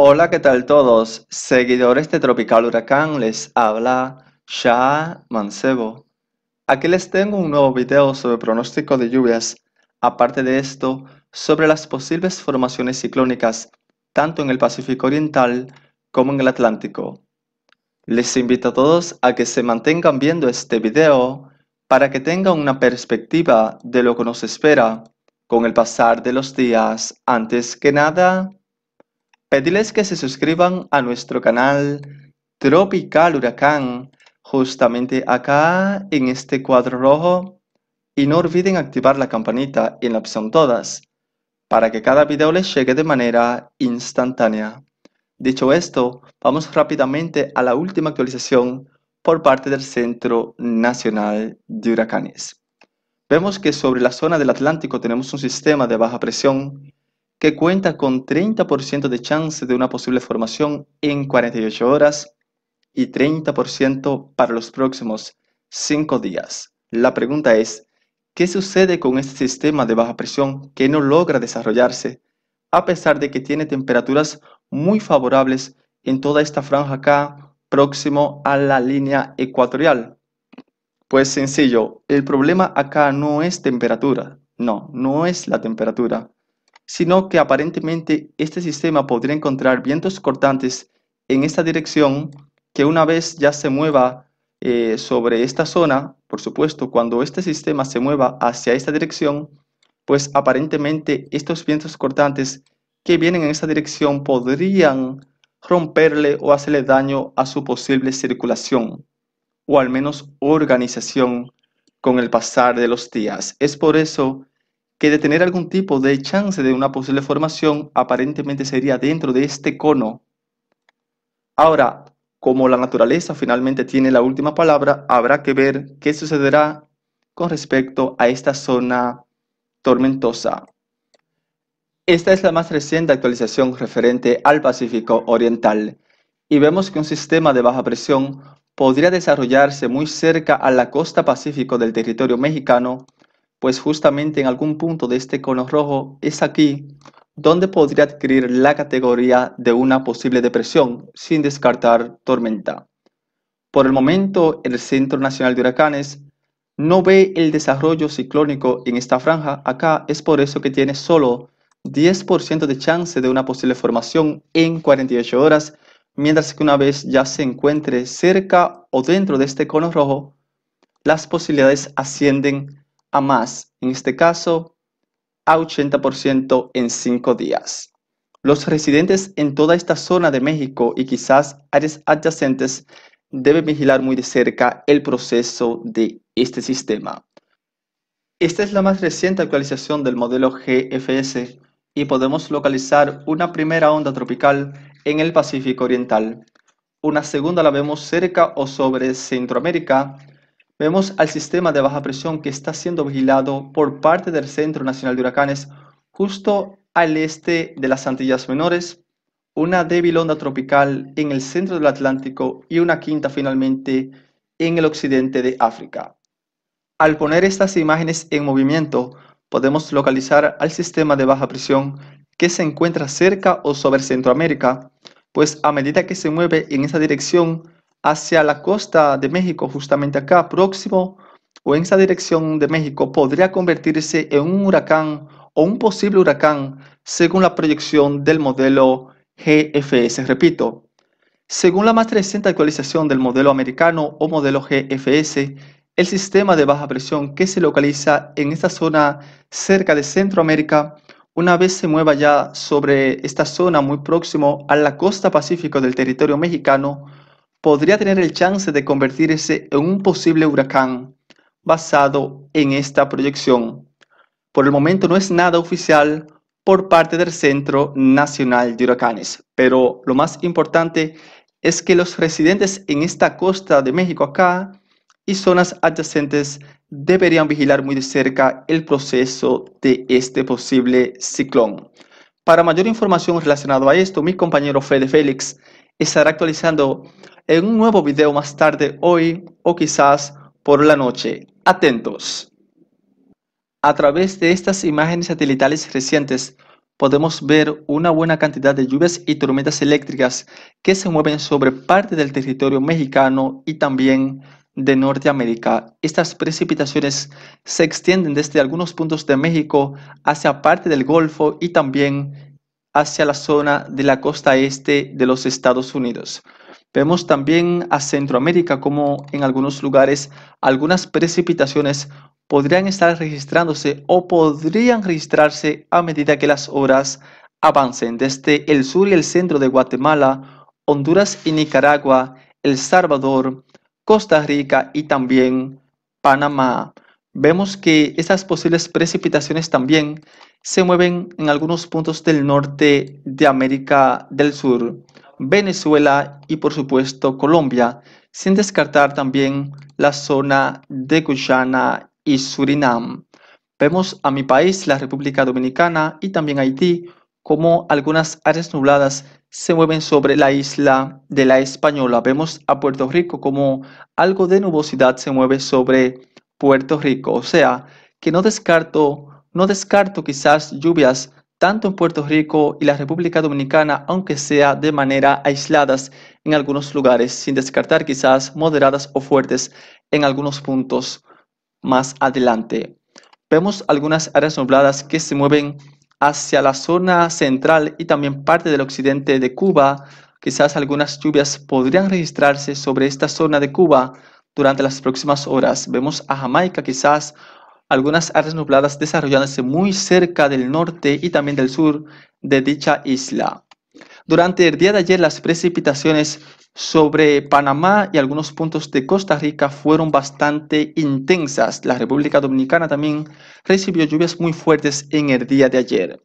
Hola, ¿qué tal todos? Seguidores de Tropical Huracán, les habla Sha Mancebo. Aquí les tengo un nuevo video sobre pronóstico de lluvias. Aparte de esto, sobre las posibles formaciones ciclónicas, tanto en el Pacífico Oriental como en el Atlántico. Les invito a todos a que se mantengan viendo este video para que tengan una perspectiva de lo que nos espera con el pasar de los días. Antes que nada, pedirles que se suscriban a nuestro canal Tropical Huracán, justamente acá en este cuadro rojo, y no olviden activar la campanita en la opción todas, para que cada video les llegue de manera instantánea. Dicho esto, vamos rápidamente a la última actualización por parte del Centro Nacional de Huracanes. Vemos que sobre la zona del Atlántico tenemos un sistema de baja presión que cuenta con 30% de chance de una posible formación en 48 horas y 30% para los próximos 5 días. La pregunta es, ¿qué sucede con este sistema de baja presión que no logra desarrollarse a pesar de que tiene temperaturas muy favorables en toda esta franja acá próximo a la línea ecuatorial? Pues sencillo, el problema acá no es temperatura, no, no es la temperatura sino que aparentemente este sistema podría encontrar vientos cortantes en esta dirección que una vez ya se mueva eh, sobre esta zona, por supuesto, cuando este sistema se mueva hacia esta dirección, pues aparentemente estos vientos cortantes que vienen en esta dirección podrían romperle o hacerle daño a su posible circulación, o al menos organización con el pasar de los días. Es por eso que de tener algún tipo de chance de una posible formación, aparentemente sería dentro de este cono. Ahora, como la naturaleza finalmente tiene la última palabra, habrá que ver qué sucederá con respecto a esta zona tormentosa. Esta es la más reciente actualización referente al Pacífico Oriental y vemos que un sistema de baja presión podría desarrollarse muy cerca a la costa pacífico del territorio mexicano pues justamente en algún punto de este cono rojo es aquí donde podría adquirir la categoría de una posible depresión, sin descartar tormenta. Por el momento, el Centro Nacional de Huracanes no ve el desarrollo ciclónico en esta franja. Acá es por eso que tiene solo 10% de chance de una posible formación en 48 horas, mientras que una vez ya se encuentre cerca o dentro de este cono rojo, las posibilidades ascienden a más, en este caso, a 80% en 5 días. Los residentes en toda esta zona de México y quizás áreas adyacentes deben vigilar muy de cerca el proceso de este sistema. Esta es la más reciente actualización del modelo GFS y podemos localizar una primera onda tropical en el Pacífico Oriental. Una segunda la vemos cerca o sobre Centroamérica vemos al sistema de baja presión que está siendo vigilado por parte del Centro Nacional de Huracanes justo al este de las Antillas Menores, una débil onda tropical en el centro del Atlántico y una quinta finalmente en el occidente de África. Al poner estas imágenes en movimiento, podemos localizar al sistema de baja presión que se encuentra cerca o sobre Centroamérica, pues a medida que se mueve en esa dirección, hacia la costa de México, justamente acá próximo o en esa dirección de México, podría convertirse en un huracán o un posible huracán según la proyección del modelo GFS. Repito, según la más reciente actualización del modelo americano o modelo GFS, el sistema de baja presión que se localiza en esta zona cerca de Centroamérica, una vez se mueva ya sobre esta zona muy próximo a la costa pacífico del territorio mexicano, podría tener el chance de convertirse en un posible huracán basado en esta proyección. Por el momento no es nada oficial por parte del Centro Nacional de Huracanes, pero lo más importante es que los residentes en esta costa de México acá y zonas adyacentes deberían vigilar muy de cerca el proceso de este posible ciclón. Para mayor información relacionada a esto, mi compañero Fede Félix estará actualizando en un nuevo video más tarde hoy o quizás por la noche. Atentos. A través de estas imágenes satelitales recientes podemos ver una buena cantidad de lluvias y tormentas eléctricas que se mueven sobre parte del territorio mexicano y también de Norteamérica. Estas precipitaciones se extienden desde algunos puntos de México hacia parte del Golfo y también hacia la zona de la costa este de los Estados Unidos. Vemos también a Centroamérica como en algunos lugares algunas precipitaciones podrían estar registrándose o podrían registrarse a medida que las horas avancen desde el sur y el centro de Guatemala, Honduras y Nicaragua, El Salvador, Costa Rica y también Panamá. Vemos que estas posibles precipitaciones también se mueven en algunos puntos del norte de América del Sur. Venezuela y por supuesto Colombia, sin descartar también la zona de Guyana y Surinam. Vemos a mi país, la República Dominicana y también Haití, como algunas áreas nubladas se mueven sobre la isla de la Española. Vemos a Puerto Rico como algo de nubosidad se mueve sobre Puerto Rico. O sea, que no descarto, no descarto quizás lluvias tanto en Puerto Rico y la República Dominicana, aunque sea de manera aisladas en algunos lugares, sin descartar quizás moderadas o fuertes en algunos puntos más adelante. Vemos algunas áreas nubladas que se mueven hacia la zona central y también parte del occidente de Cuba. Quizás algunas lluvias podrían registrarse sobre esta zona de Cuba durante las próximas horas. Vemos a Jamaica quizás algunas áreas nubladas desarrollándose muy cerca del norte y también del sur de dicha isla. Durante el día de ayer las precipitaciones sobre Panamá y algunos puntos de Costa Rica fueron bastante intensas. La República Dominicana también recibió lluvias muy fuertes en el día de ayer.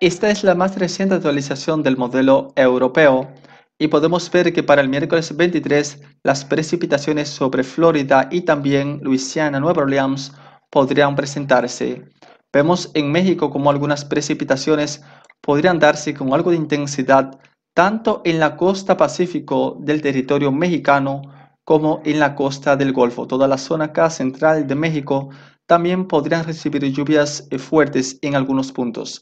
Esta es la más reciente actualización del modelo europeo y podemos ver que para el miércoles 23 las precipitaciones sobre Florida y también Luisiana, Nueva Orleans podrían presentarse. Vemos en México como algunas precipitaciones podrían darse con algo de intensidad tanto en la costa pacífico del territorio mexicano como en la costa del Golfo. Toda la zona central de México también podrían recibir lluvias eh, fuertes en algunos puntos.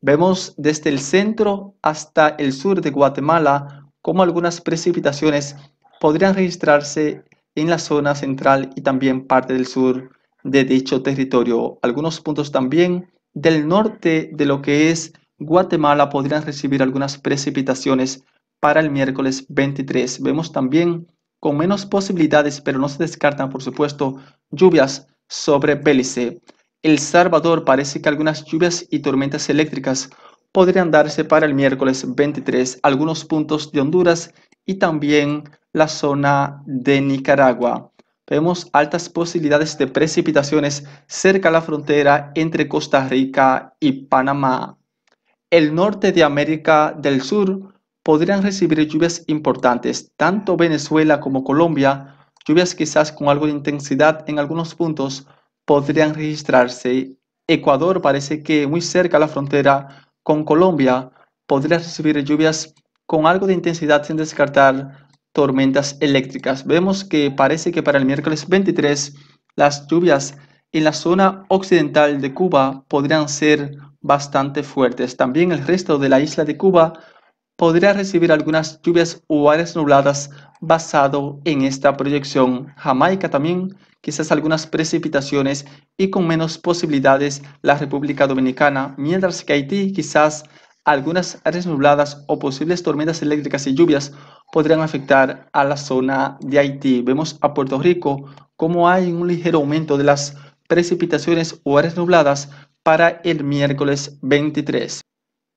Vemos desde el centro hasta el sur de Guatemala como algunas precipitaciones podrían registrarse en la zona central y también parte del sur de dicho territorio. Algunos puntos también del norte de lo que es Guatemala podrían recibir algunas precipitaciones para el miércoles 23. Vemos también con menos posibilidades, pero no se descartan, por supuesto, lluvias sobre Belice. El Salvador parece que algunas lluvias y tormentas eléctricas podrían darse para el miércoles 23 algunos puntos de Honduras y también la zona de Nicaragua. Vemos altas posibilidades de precipitaciones cerca de la frontera entre Costa Rica y Panamá. El norte de América del Sur podrían recibir lluvias importantes, tanto Venezuela como Colombia, lluvias quizás con algo de intensidad en algunos puntos podrían registrarse. Ecuador parece que muy cerca de la frontera con Colombia podría recibir lluvias con algo de intensidad sin descartar tormentas eléctricas. Vemos que parece que para el miércoles 23 las lluvias en la zona occidental de Cuba podrían ser bastante fuertes. También el resto de la isla de Cuba podría recibir algunas lluvias o áreas nubladas basado en esta proyección. Jamaica también, quizás algunas precipitaciones y con menos posibilidades la República Dominicana, mientras que Haití quizás algunas áreas nubladas o posibles tormentas eléctricas y lluvias podrían afectar a la zona de Haití. Vemos a Puerto Rico como hay un ligero aumento de las precipitaciones o áreas nubladas para el miércoles 23.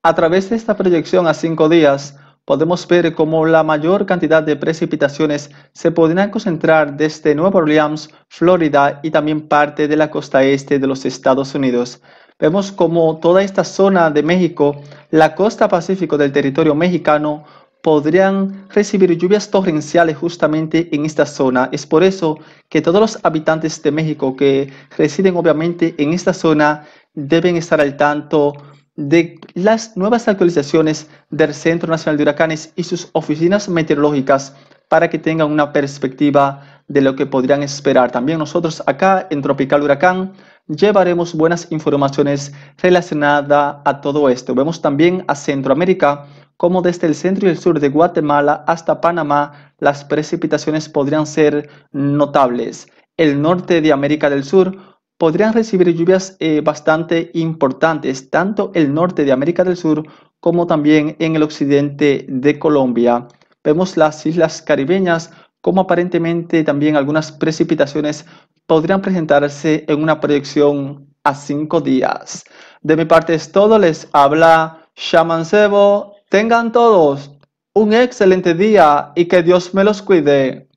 A través de esta proyección a cinco días, podemos ver cómo la mayor cantidad de precipitaciones se podrían concentrar desde Nueva Orleans, Florida y también parte de la costa este de los Estados Unidos. Vemos cómo toda esta zona de México, la costa pacífico del territorio mexicano, podrían recibir lluvias torrenciales justamente en esta zona. Es por eso que todos los habitantes de México que residen obviamente en esta zona deben estar al tanto de las nuevas actualizaciones del Centro Nacional de Huracanes y sus oficinas meteorológicas para que tengan una perspectiva de lo que podrían esperar. También nosotros acá en Tropical Huracán llevaremos buenas informaciones relacionadas a todo esto. Vemos también a Centroamérica como desde el centro y el sur de Guatemala hasta Panamá las precipitaciones podrían ser notables. El norte de América del Sur podrían recibir lluvias eh, bastante importantes, tanto el norte de América del Sur como también en el occidente de Colombia. Vemos las islas caribeñas como aparentemente también algunas precipitaciones podrían presentarse en una proyección a cinco días. De mi parte es todo, les habla Sebo. Tengan todos un excelente día y que Dios me los cuide.